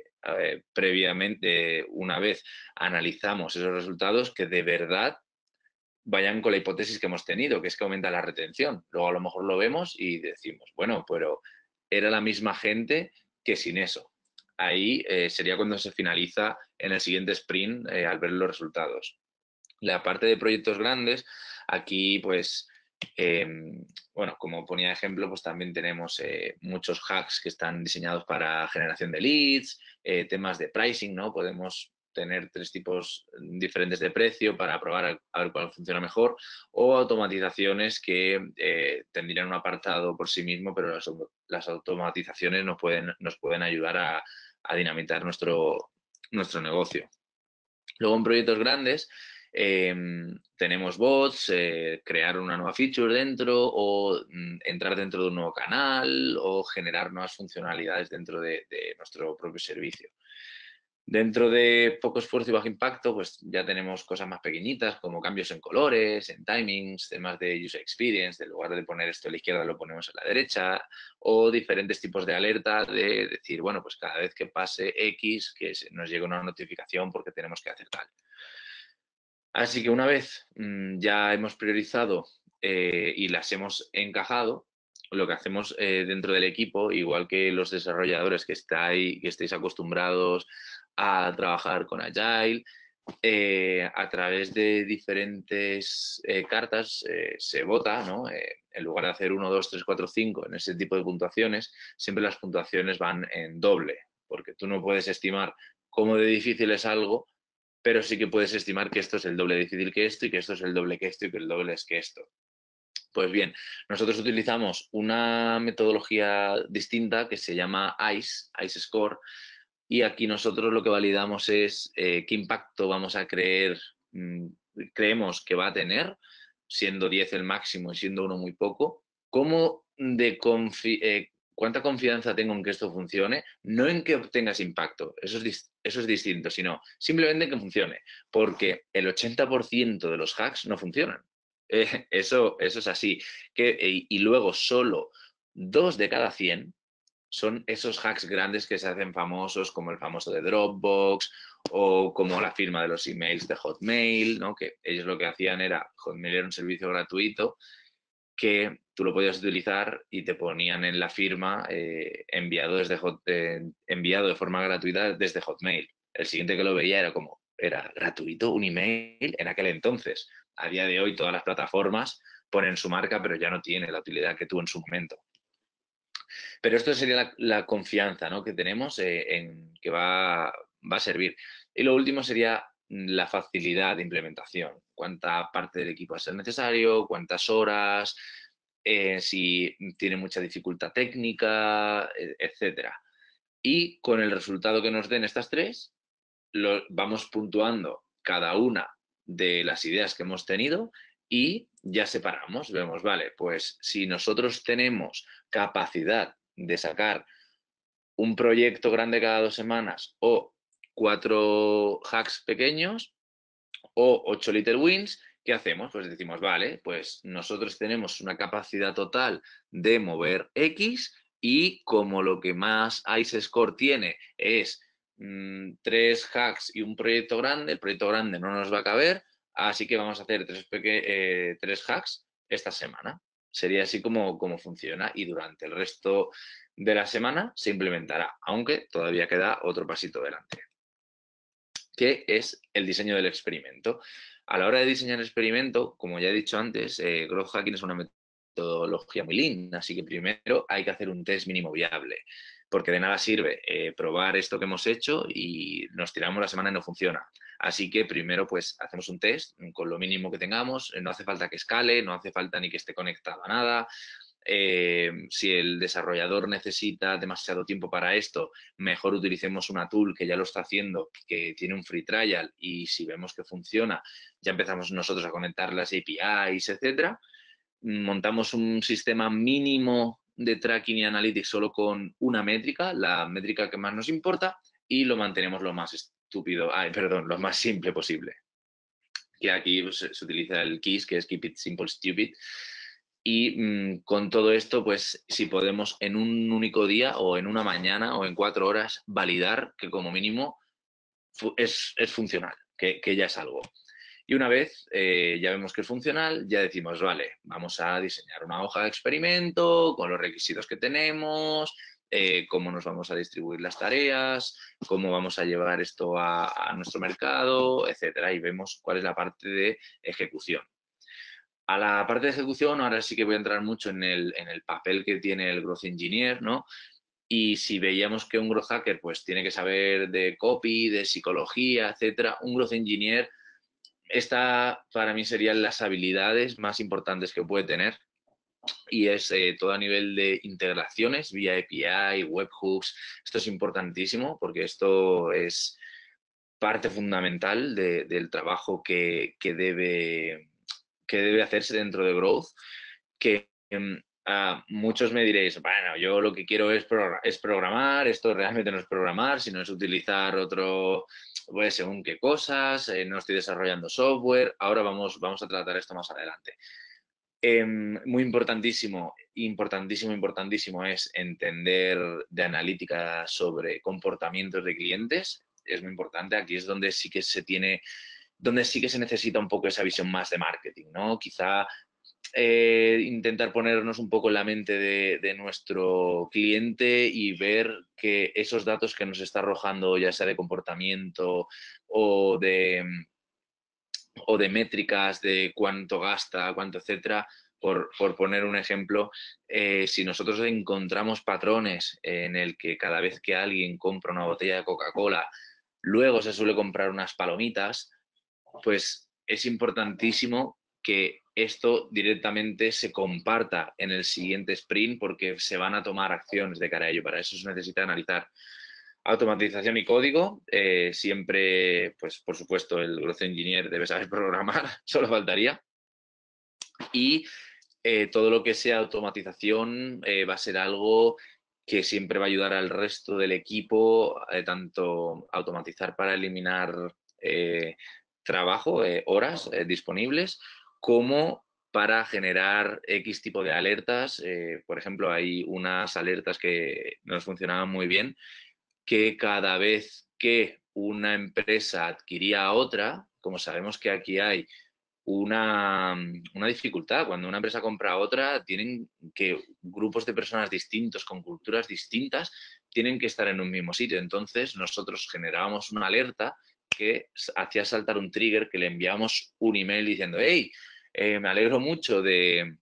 previamente, una vez analizamos esos resultados, que de verdad vayan con la hipótesis que hemos tenido, que es que aumenta la retención. Luego a lo mejor lo vemos y decimos, bueno, pero era la misma gente que sin eso. Ahí eh, sería cuando se finaliza en el siguiente sprint eh, al ver los resultados. La parte de proyectos grandes, aquí pues, em, bueno, como ponía ejemplo, pues también tenemos eh, muchos hacks que están diseñados para generación de leads, temas de pricing, ¿no? Podemos tener tres tipos mm, diferentes de precio para probar a, ver cuál funciona mejor, o automatizaciones que eh, tendrían un apartado por sí mismo, pero las, automatizaciones nos pueden, nos pueden ayudar a, dinamitar nuestro, nuestro negocio. Luego en proyectos grandes em, tenemos bots, eh, crear una nueva feature dentro o mm, entrar dentro de un nuevo canal o generar nuevas funcionalidades dentro de nuestro propio servicio. Dentro de poco esfuerzo y bajo impacto, pues ya tenemos cosas más pequeñitas como cambios en colores, en timings, temas de user experience, en lugar de poner esto a la izquierda lo ponemos a la derecha, o diferentes tipos de alerta de decir, bueno, pues cada vez que pase X, que nos llegue una notificación porque tenemos que hacer tal. Así que una vez mm, ya hemos priorizado eh, y las hemos encajado, lo que hacemos eh, dentro del equipo, igual que los desarrolladores que, estáis, que estáis acostumbrados a trabajar con Agile. Eh, a través de diferentes eh, cartas eh, se vota, ¿no? en lugar de hacer 1, 2, 3, 4, 5 en ese tipo de puntuaciones, siempre las puntuaciones van en doble, porque tú no puedes estimar cómo de difícil es algo, pero sí que puedes estimar que esto es el doble difícil que esto y que esto es el doble que esto y que el doble es que esto. Pues bien, nosotros utilizamos una metodología distinta que se llama ICE, ICE Score, y aquí nosotros lo que validamos es eh, qué impacto vamos a creer, mm, creemos que va a tener, siendo 10 el máximo y siendo uno muy poco, cómo de eh, cuánta confianza tengo en que esto funcione, no en que obtengas impacto, eso es, eso es distinto, sino simplemente que funcione, porque el 80% de los hacks no funcionan. Eh, eso, eso es así. Que, y luego solo dos de cada 100 son esos hacks grandes que se hacen famosos, como el famoso de Dropbox o como la firma de los emails de Hotmail, ¿no? que ellos lo que hacían era, Hotmail era un servicio gratuito que tú lo podías utilizar y te ponían en la firma eh, enviado, desde eh, enviado de forma gratuita desde Hotmail. El siguiente que lo veía era como, era gratuito un email en aquel entonces. A día de hoy todas las plataformas ponen su marca, pero ya no tiene la utilidad que tuvo en su momento. Pero esto sería la, confianza ¿no? que tenemos eh, en que va, va a servir. Y lo último sería mm, la facilidad de implementación. Cuánta parte del equipo va a ser necesario, cuántas horas, eh, si tiene mucha dificultad técnica, eh, etcétera. Y con el resultado que nos den estas tres, vamos puntuando cada una de las ideas que hemos tenido y ya separamos, vemos, vale, pues si nosotros tenemos capacidad de sacar un proyecto grande cada dos semanas o cuatro hacks pequeños o ocho little wins, ¿qué hacemos? Pues decimos, vale, pues nosotros tenemos una capacidad total de mover X y como lo que más Ice Score tiene es mm, tres hacks y un proyecto grande, el proyecto grande no nos va a caber, Así que vamos a hacer tres, eh, hacks esta semana. Sería así como, funciona y durante el resto de la semana se implementará, aunque todavía queda otro pasito delante, que es el diseño del experimento. A la hora de diseñar el experimento, como ya he dicho antes, eh, growth hacking es una metodología muy linda, así que primero hay que hacer un test mínimo viable porque de nada sirve eh, probar esto que hemos hecho y nos tiramos la semana y no funciona. Así que primero pues hacemos un test con lo mínimo que tengamos, no hace falta que escale, no hace falta ni que esté conectado a nada. Eh, si el desarrollador necesita demasiado tiempo para esto, mejor utilicemos una tool que ya lo está haciendo, que tiene un free trial y si vemos que funciona, ya empezamos nosotros a conectar las APIs, etcétera. Montamos un sistema mínimo de tracking y analytics solo con una métrica, la métrica que más nos importa, y lo mantenemos lo más estúpido, perdón, lo más simple posible. Que aquí pues, se utiliza el KISS, que es Keep It Simple Stupid. Y mm, con todo esto, pues si podemos en un único día o en una mañana o en cuatro horas validar que como mínimo es, funcional, que ya es algo. Y una vez eh, ya vemos que es funcional, ya decimos, vale, vamos a diseñar una hoja de experimento con los requisitos que tenemos, eh, cómo nos vamos a distribuir las tareas, cómo vamos a llevar esto a, nuestro mercado, etcétera, y vemos cuál es la parte de ejecución. A la parte de ejecución, ahora sí que voy a entrar mucho en el, en el, papel que tiene el Growth Engineer, ¿no? Y si veíamos que un Growth Hacker pues tiene que saber de copy, de psicología, etcétera, un Growth Engineer esta para mí serían las habilidades más importantes que puede tener y es eh, todo a nivel de integraciones vía API, webhooks. Esto es importantísimo porque esto es parte fundamental del trabajo que, debe, que debe hacerse dentro de Growth, que mm, muchos me diréis, bueno, yo lo que quiero es, es programar, esto realmente no es programar, sino es utilizar otro pues, según qué cosas, eh, no estoy desarrollando software, ahora vamos, vamos a tratar esto más adelante. Em, muy importantísimo, importantísimo, importantísimo es entender de analítica sobre comportamientos de clientes. Es muy importante, aquí es donde sí que se tiene donde sí que se necesita un poco esa visión más de marketing, ¿no? Quizá eh, intentar ponernos un poco en la mente de, nuestro cliente y ver que esos datos que nos está arrojando, ya sea de comportamiento o de, mm, o de métricas, de cuánto gasta, cuánto, etcétera, por, poner un ejemplo, eh, si nosotros encontramos patrones en el que cada vez que alguien compra una botella de Coca-Cola, luego se suele comprar unas palomitas, pues es importantísimo que esto directamente se comparta en el siguiente sprint porque se van a tomar acciones de cara a ello. Para eso se necesita analizar automatización y código. Eh, siempre, pues por supuesto, el growth engineer debe saber *laughs* programar, solo faltaría. Y eh, todo lo que sea automatización eh, va a ser algo que siempre va a ayudar al resto del equipo, tanto automatizar para eliminar trabajo, horas disponibles, como para generar X tipo de alertas. Eh, por ejemplo, hay unas alertas que nos funcionaban muy bien, que cada vez que una empresa adquiría otra, como sabemos que aquí hay una, dificultad. Cuando una empresa compra otra, tienen que grupos de personas distintos, con culturas distintas, tienen que estar en un mismo sitio. Entonces, nosotros generábamos una alerta que hacía saltar un trigger que le enviamos un email diciendo, hey, eh, me alegro mucho de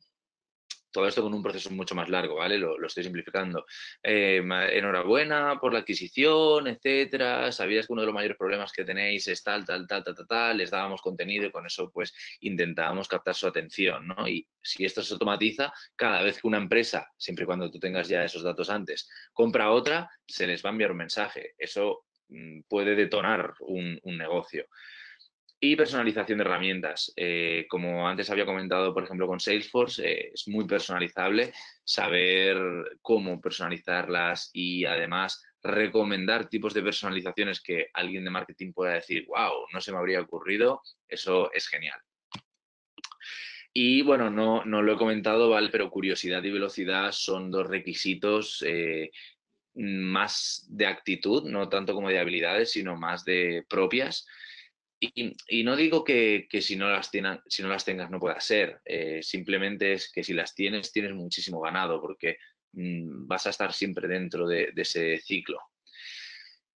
todo esto con un proceso mucho más largo, ¿vale? Lo, estoy simplificando. Eh, enhorabuena por la adquisición, etcétera. Sabías que uno de los mayores problemas que tenéis es tal, tal, tal, tal, tal, tal. Les dábamos contenido y con eso pues intentábamos captar su atención, ¿no? Y si esto se automatiza, cada vez que una empresa, siempre y cuando tú tengas ya esos datos antes, compra otra, se les va a enviar un mensaje. Eso mm, puede detonar un negocio. Y personalización de herramientas. Eh, como antes había comentado, por ejemplo, con Salesforce, eh, es muy personalizable saber cómo personalizarlas y además recomendar tipos de personalizaciones que alguien de marketing pueda decir, wow, no se me habría ocurrido, eso es genial. Y bueno, no, lo he comentado, Val, pero curiosidad y velocidad son dos requisitos eh, más de actitud, no tanto como de habilidades, sino más de propias. Y, no digo que, si, no las no tengas no pueda ser, eh, simplemente es que si las tienes, tienes muchísimo ganado porque mm, vas a estar siempre dentro de, ese ciclo.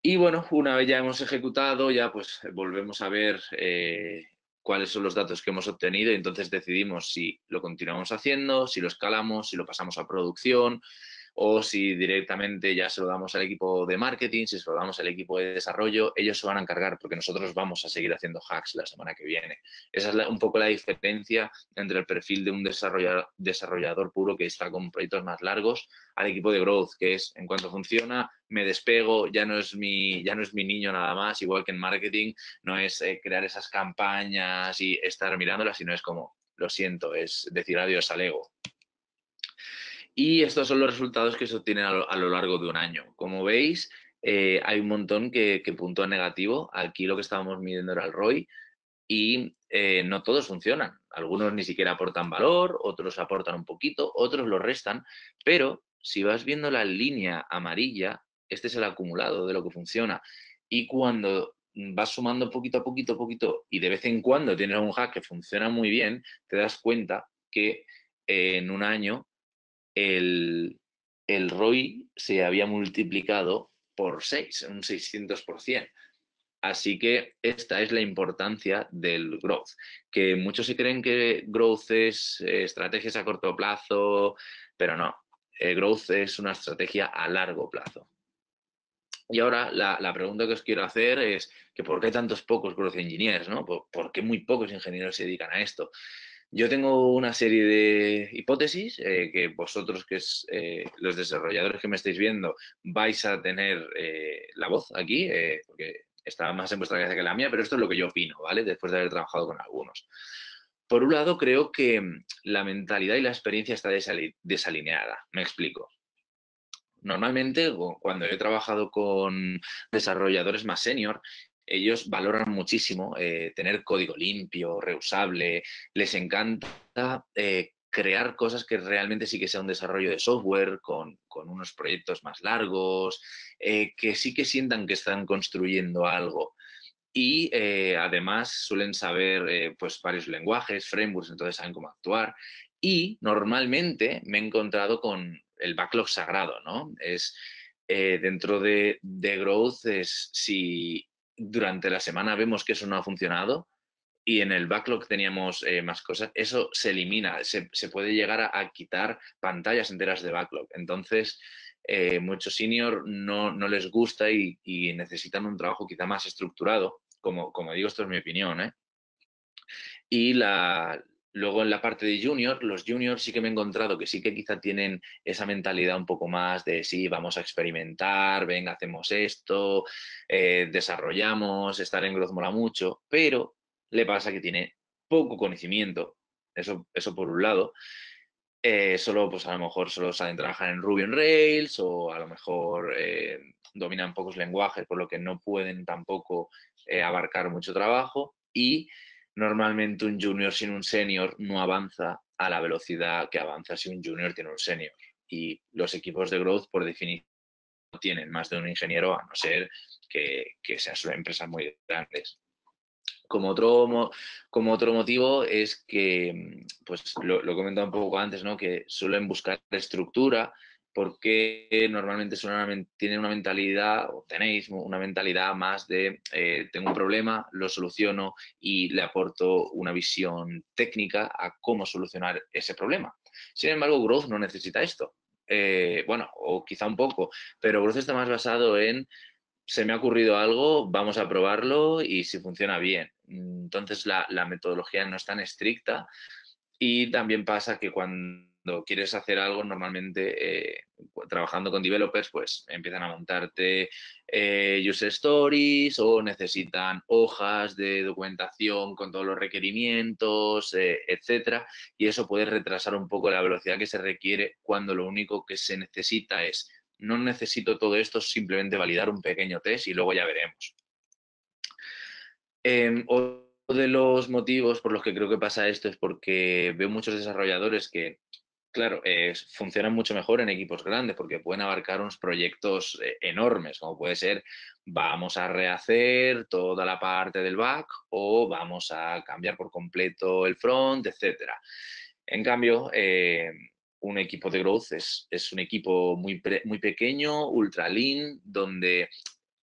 Y bueno, una vez ya hemos ejecutado, ya pues volvemos a ver eh, cuáles son los datos que hemos obtenido y entonces decidimos si lo continuamos haciendo, si lo escalamos, si lo pasamos a producción, o si directamente ya se lo damos al equipo de marketing, si se lo damos al equipo de desarrollo, ellos se van a encargar porque nosotros vamos a seguir haciendo hacks la semana que viene. Esa es un poco la diferencia entre el perfil de un desarrollador, puro que está con proyectos más largos al equipo de growth, que es en cuanto funciona, me despego, ya no es mi, ya no es mi niño nada más, igual que en marketing, no es eh, crear esas campañas y estar mirándolas, sino es como, lo siento, es decir adiós al ego. Y estos son los resultados que se obtienen a lo, largo de un año. Como veis, eh, hay un montón que, que negativo. Aquí lo que estábamos midiendo era el ROI y eh, no todos funcionan. Algunos ni siquiera aportan valor, otros aportan un poquito, otros lo restan, pero si vas viendo la línea amarilla, este es el acumulado de lo que funciona. Y cuando vas sumando poquito a poquito, poquito, y de vez en cuando tienes un hack que funciona muy bien, te das cuenta que eh, en un año el, ROI se había multiplicado por 6, un 600%. Así que esta es la importancia del growth, que muchos se creen que growth es eh, estrategias a corto plazo, pero no, eh, growth es una estrategia a largo plazo. Y ahora la, pregunta que os quiero hacer es que ¿por qué tantos pocos growth engineers? ¿no? ¿Por, qué muy pocos ingenieros se dedican a esto? Yo tengo una serie de hipótesis eh, que vosotros, que es eh, los desarrolladores que me estáis viendo, vais a tener eh, la voz aquí, porque está más en vuestra cabeza que la mía, pero esto es lo que yo opino, ¿vale? Después de haber trabajado con algunos. Por un lado, creo que mm, la mentalidad y la experiencia está desalineada. Me explico normalmente cuando he trabajado con desarrolladores más senior ellos valoran muchísimo eh, tener código limpio, reusable, les encanta eh, crear cosas que realmente sí que sea un desarrollo de software con, unos proyectos más largos, eh, que sí que sientan que están construyendo algo. Y además suelen saber pues varios lenguajes, frameworks, entonces saben cómo actuar. Y normalmente me he encontrado con el backlog sagrado, ¿no? Es dentro de, de Growth es si durante la semana vemos que eso no ha funcionado y en el backlog teníamos eh, más cosas, eso se elimina, se, puede llegar a, quitar pantallas enteras de backlog. Entonces, eh, muchos senior no, les gusta y, necesitan un trabajo quizá más estructurado, como, como digo, esto es mi opinión. ¿eh? Y la, Luego en la parte de junior, los juniors sí que me he encontrado que sí que quizá tienen esa mentalidad un poco más de sí, vamos a experimentar, venga, hacemos esto, eh, desarrollamos, estar en growth mola mucho, pero le pasa que tiene poco conocimiento, eso, eso por un lado. Eh, solo, pues a lo mejor solo saben trabajar en Ruby on Rails o a lo mejor eh, dominan pocos lenguajes, por lo que no pueden tampoco abarcar mucho trabajo y normalmente un junior sin un senior no avanza a la velocidad que avanza si un junior tiene un senior. Y los equipos de growth, por definición, no tienen más de un ingeniero, a no ser que, sean empresas muy grandes. Como otro, como otro motivo es que, pues lo, lo he comentado un poco antes, ¿no? que suelen buscar estructura, porque normalmente tienen una mentalidad, o tenéis una mentalidad más de eh, tengo un problema, lo soluciono y le aporto una visión técnica a cómo solucionar ese problema. Sin embargo, Growth no necesita esto. Eh, bueno, o quizá un poco, pero Growth está más basado en se me ha ocurrido algo, vamos a probarlo y si funciona bien. Entonces la metodología no es tan estricta y también pasa que cuando cuando quieres hacer algo, normalmente eh, trabajando con developers, pues empiezan a montarte eh, user stories o necesitan hojas de documentación con todos los requerimientos, eh, etcétera. Y eso puede retrasar un poco la velocidad que se requiere cuando lo único que se necesita es no necesito todo esto, simplemente validar un pequeño test y luego ya veremos. otro em, de los motivos por los que creo que pasa esto es porque veo muchos desarrolladores que Claro, funcionan mucho mejor en equipos grandes porque pueden abarcar unos proyectos eh, enormes, como puede ser vamos a rehacer toda la parte del back o vamos a cambiar por completo el front, etcétera. En cambio, eh, un equipo de growth es, un equipo muy, muy pequeño, ultra lean, donde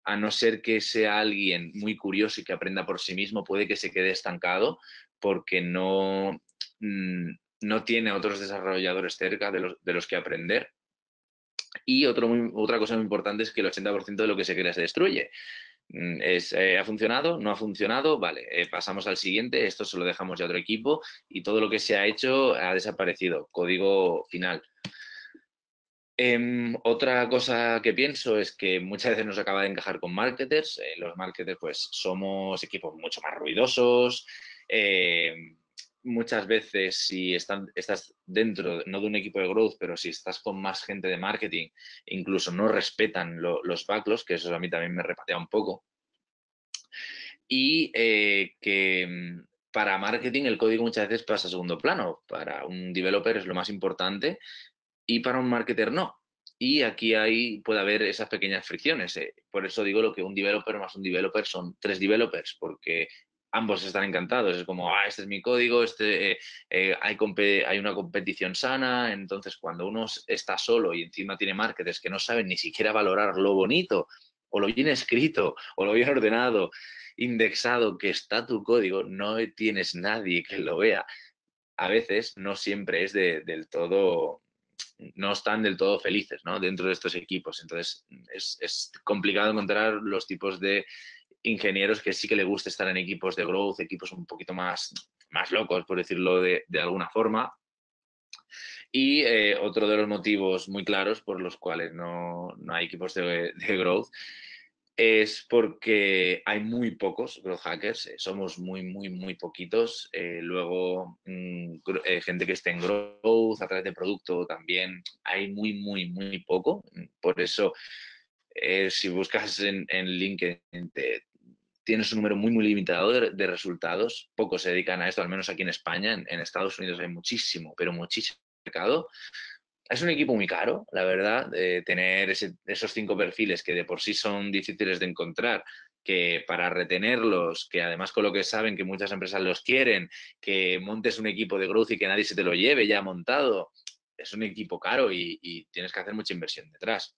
a no ser que sea alguien muy curioso y que aprenda por sí mismo, puede que se quede estancado porque no, mm, no tiene otros desarrolladores cerca de los, que aprender. Y otra cosa muy importante es que el 80% de lo que se crea se destruye. Mm, es, eh, ¿Ha funcionado? ¿No ha funcionado? Vale, eh, pasamos al siguiente, esto se lo dejamos ya a otro equipo y todo lo que se ha hecho ha desaparecido, código final. Em, otra cosa que pienso es que muchas veces nos acaba de encajar con marketers. Eh, los marketers pues somos equipos mucho más ruidosos, eh, muchas veces si estás dentro, no de un equipo de growth, pero si estás con más gente de marketing, incluso no respetan los backlogs, que eso a mí también me repatea un poco. Y eh, que mm, para marketing el código muchas veces pasa a segundo plano. Para un developer es lo más importante y para un marketer no. Y aquí hay, puede haber esas pequeñas fricciones. Eh. Por eso digo lo que un developer más un developer son tres developers, porque ambos están encantados. Es como, ah, este es mi código, este, eh, eh, hay, hay, una competición sana. Entonces, cuando uno está solo y encima tiene marketers que no saben ni siquiera valorar lo bonito, o lo bien escrito, o lo bien ordenado, indexado que está tu código, no tienes nadie que lo vea. A veces no siempre es del todo no están del todo felices ¿no? dentro de estos equipos. Entonces, es complicado encontrar los tipos de ingenieros que sí que le gusta estar en equipos de growth, equipos un poquito más, más locos, por decirlo de, alguna forma. Y eh, otro de los motivos muy claros por los cuales no, hay equipos de, growth es porque hay muy pocos growth hackers, eh, somos muy, muy, muy poquitos. Eh, luego, mm, gente que esté en growth a través de producto también hay muy, muy, muy poco. Por eso, si buscas en, LinkedIn, tienes un número muy, muy limitado de, resultados. Pocos se dedican a esto, al menos aquí en España. En, Estados Unidos hay muchísimo, pero muchísimo mercado. Es un equipo muy caro, la verdad, de tener esos cinco perfiles que de por sí son difíciles de encontrar, que para retenerlos, que además con lo que saben que muchas empresas los quieren, que montes un equipo de growth y que nadie se te lo lleve ya montado, es un equipo caro y, y tienes que hacer mucha inversión detrás.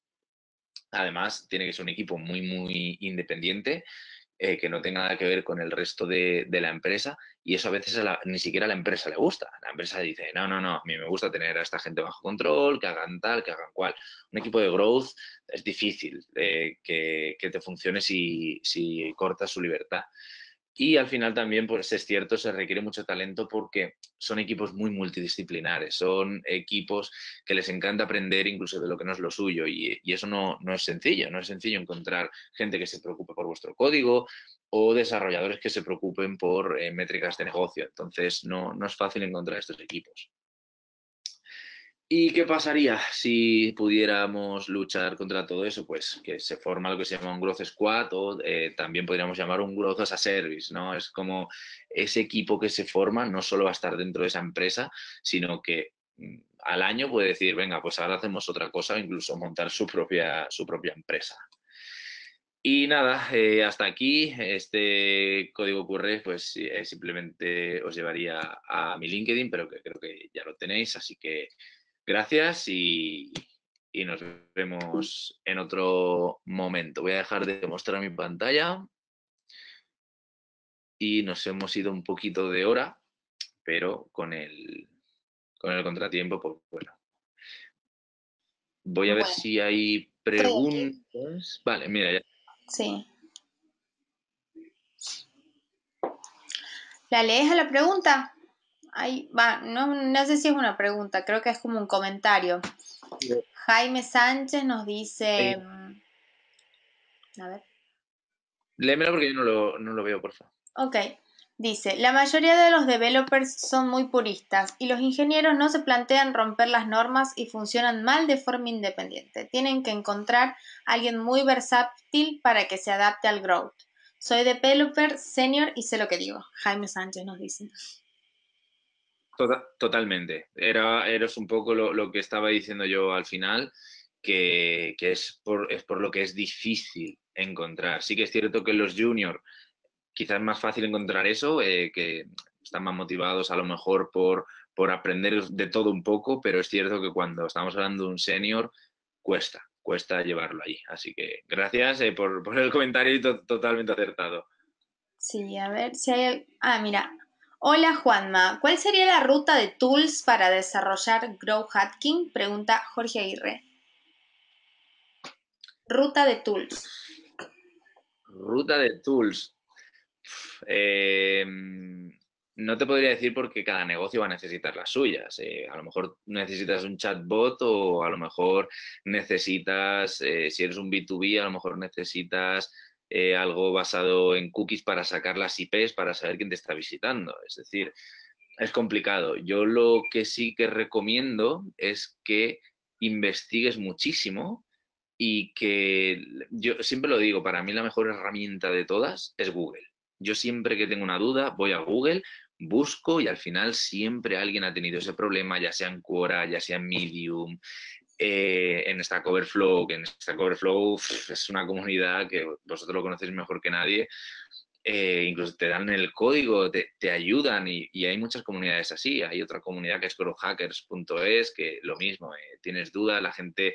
Además, tiene que ser un equipo muy, muy independiente eh, que no tenga nada que ver con el resto de, la empresa y eso a veces ni siquiera a la empresa le gusta. La empresa dice, no, no, no, a mí me gusta tener a esta gente bajo control, que hagan tal, que hagan cual. Un equipo de growth es difícil eh, que, te funcione si, si cortas su libertad. Y al final también, pues es cierto, se requiere mucho talento porque son equipos muy multidisciplinares, son equipos que les encanta aprender incluso de lo que no es lo suyo y, eso no, es sencillo, no es sencillo encontrar gente que se preocupe por vuestro código o desarrolladores que se preocupen por eh, métricas de negocio. Entonces, no, no es fácil encontrar estos equipos. ¿Y qué pasaría si pudiéramos luchar contra todo eso? Pues que se forma lo que se llama un growth squad o eh, también podríamos llamar un growth as a service, ¿no? Es como ese equipo que se forma no solo va a estar dentro de esa empresa, sino que mm, al año puede decir, venga, pues ahora hacemos otra cosa, incluso montar su propia, su propia empresa. Y nada, eh, hasta aquí este código QR, pues eh, simplemente os llevaría a mi LinkedIn, pero que creo que ya lo tenéis, así que Gracias y, nos vemos en otro momento. Voy a dejar de mostrar mi pantalla y nos hemos ido un poquito de hora, pero con el, con el contratiempo, pues bueno. Voy a ver si hay preguntas. Vale, mira ya. Sí.
¿La lees a la pregunta? Ay, va, no, sé si es una pregunta, creo que es como un comentario. Jaime Sánchez nos dice. Mm, a ver.
Léemelo porque yo no lo, no lo veo, por favor.
Ok. Dice, la mayoría de los developers son muy puristas y los ingenieros no se plantean romper las normas y funcionan mal de forma independiente. Tienen que encontrar a alguien muy versátil para que se adapte al growth. Soy developer senior y sé lo que digo. Jaime Sánchez nos dice.
Tota-, totalmente. Era, eres un poco lo, que estaba diciendo yo al final, que, es, por, es por lo que es difícil encontrar. Sí que es cierto que los juniors quizás más fácil encontrar eso, eh, que están más motivados a lo mejor por, por aprender de todo un poco, pero es cierto que cuando estamos hablando de un senior, cuesta, cuesta llevarlo ahí, Así que gracias eh, por, por, el comentario totalmente acertado.
Sí, a ver si hay... Ah, mira, Hola Juanma, ¿cuál sería la ruta de tools para desarrollar Grow Hacking? Pregunta Jorge Aguirre. Ruta de tools.
Ruta de tools. Em, no te podría decir porque cada negocio va a necesitar las suyas. Eh, a lo mejor necesitas un chatbot o a lo mejor necesitas, eh, si eres un B2B, a lo mejor necesitas eh, algo basado en cookies para sacar las IPs, para saber quién te está visitando. Es decir, es complicado. Yo lo que sí que recomiendo es que investigues muchísimo y que yo siempre lo digo, para mí la mejor herramienta de todas es Google. Yo siempre que tengo una duda voy a Google, busco y al final siempre alguien ha tenido ese problema, ya sea en Quora, ya sea en Medium, eh, en esta Coverflow que en esta Coverflow es una comunidad que vosotros lo conocéis mejor que nadie, eh, incluso te dan el código, te, ayudan y, hay muchas comunidades así. Hay otra comunidad que es growhackers.es que lo mismo, eh, tienes dudas, la gente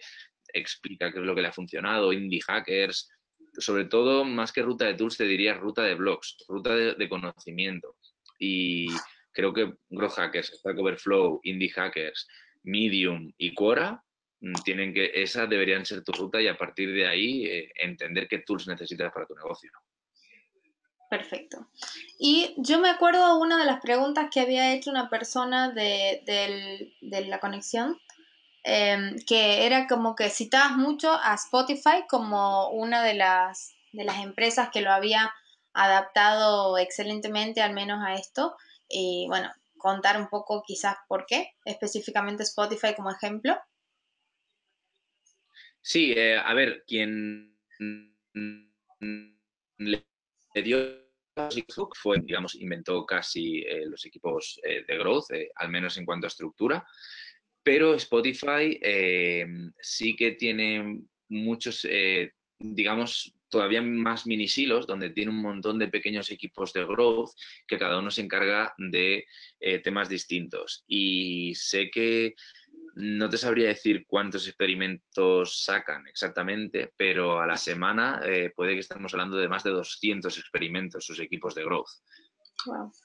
explica qué es lo que le ha funcionado, indie hackers, sobre todo más que ruta de tools te diría ruta de blogs, ruta de, de conocimiento. Y creo que Growhackers Hackers, Stack Overflow, Indie Hackers, Medium y Quora Mm, tienen que, esa deberían ser tu ruta y a partir de ahí eh, entender qué tools necesitas para tu negocio.
Perfecto. Y yo me acuerdo una de las preguntas que había hecho una persona de, la conexión, em, que era como que citabas mucho a Spotify como una de de las empresas que lo había adaptado excelentemente, al menos a esto. Y bueno, contar un poco quizás por qué, específicamente Spotify como ejemplo.
Sí, eh, a ver, quien le dio fue, digamos, inventó casi eh, los equipos eh, de growth, al menos en cuanto a estructura, pero Spotify sí que tiene muchos, digamos, todavía más minisilos donde tiene un montón de pequeños equipos de growth que cada uno se encarga de temas distintos. Y sé que no te sabría decir cuántos experimentos sacan exactamente, pero a la semana eh, puede que estemos hablando de más de 200 experimentos sus equipos de growth.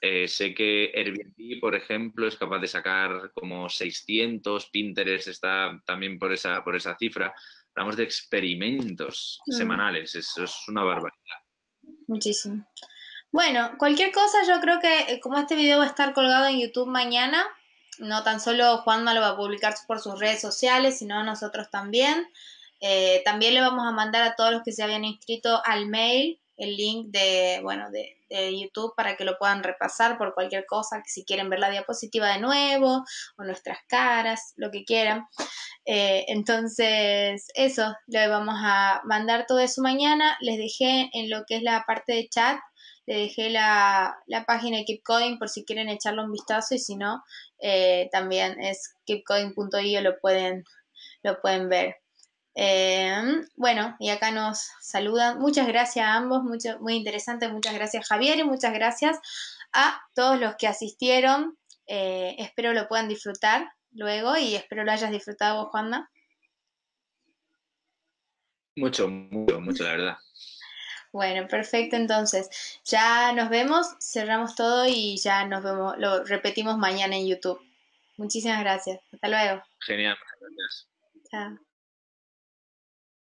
Eh, sé que Airbnb, por ejemplo, es capaz de sacar como 600, Pinterest está también por esa, por esa cifra. Hablamos de experimentos mm. semanales, eso es una barbaridad.
Muchísimo. Bueno, cualquier cosa, yo creo que eh, como este video va a estar colgado en YouTube mañana, no tan solo Juanma lo va a publicar por sus redes sociales, sino nosotros también. Eh, también le vamos a mandar a todos los que se habían inscrito al mail el link de, bueno, de, YouTube para que lo puedan repasar por cualquier cosa, que si quieren ver la diapositiva de nuevo o nuestras caras, lo que quieran. Eh, entonces, eso, le vamos a mandar todo eso mañana. Les dejé en lo que es la parte de chat le dejé la, página de Keep Coding por si quieren echarle un vistazo y si no, eh, también es keepcoding.io, lo pueden, lo pueden ver. Em, bueno, y acá nos saludan. Muchas gracias a ambos, mucho, muy interesante. Muchas gracias Javier y muchas gracias a todos los que asistieron. Eh, espero lo puedan disfrutar luego y espero lo hayas disfrutado vos,
Mucho, mucho, mucho, la verdad.
Bueno, perfecto. Entonces, ya nos vemos, cerramos todo y ya nos vemos, lo repetimos mañana en YouTube. Muchísimas gracias. Hasta luego.
Genial, gracias.
Chao.